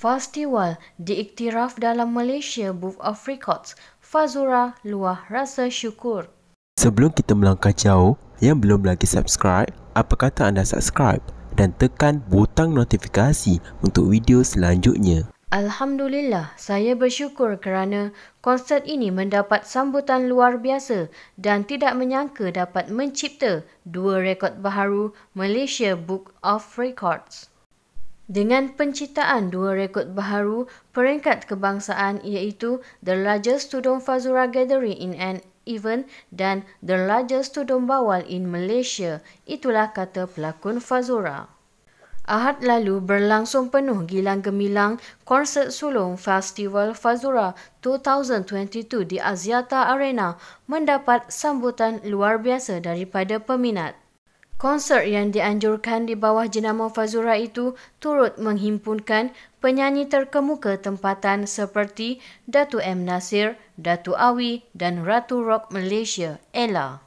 Festival diiktiraf dalam Malaysia Book of Records. Fazura luah rasa syukur. Sebelum kita melangkah jauh, yang belum lagi subscribe, apa kata anda subscribe dan tekan butang notifikasi untuk video selanjutnya. Alhamdulillah, saya bersyukur kerana konsert ini mendapat sambutan luar biasa dan tidak menyangka dapat mencipta dua rekod baharu Malaysia Book of Records. Dengan penciptaan dua rekod baharu peringkat kebangsaan iaitu The Largest Tudung Fazura Gathering in an Event dan The Largest Tudung Bawal in Malaysia, itulah kata pelakon Fazura. Ahad lalu berlangsung penuh gilang gemilang konsert sulung Festival Fazura 2022 di Aziata Arena mendapat sambutan luar biasa daripada peminat. Konsert yang dianjurkan di bawah jenama Fazura itu turut menghimpunkan penyanyi terkemuka tempatan seperti Datu M. Nasir, Datu Awi dan Ratu Rock Malaysia, Ella.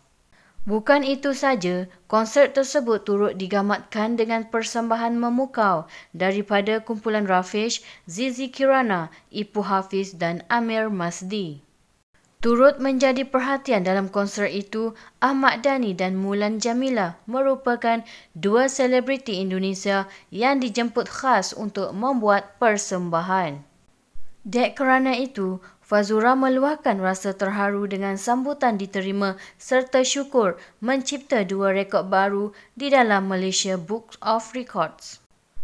Bukan itu saja, konsert tersebut turut digamatkan dengan persembahan memukau daripada kumpulan Rafish, Zizi Kirana, Ipu Hafiz dan Amir Masdi. Turut menjadi perhatian dalam konser itu, Ahmad Dhani dan Mulan Jamila merupakan dua selebriti Indonesia yang dijemput khas untuk membuat persembahan. Dek kerana itu, Fazura meluahkan rasa terharu dengan sambutan diterima serta syukur mencipta dua rekod baru di dalam Malaysia Book of Records.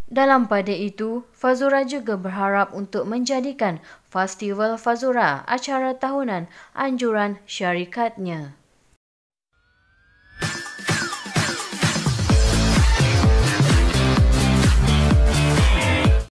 Dalam pada itu, Fazura juga berharap untuk menjadikan Festival Fazura acara tahunan anjuran syarikatnya.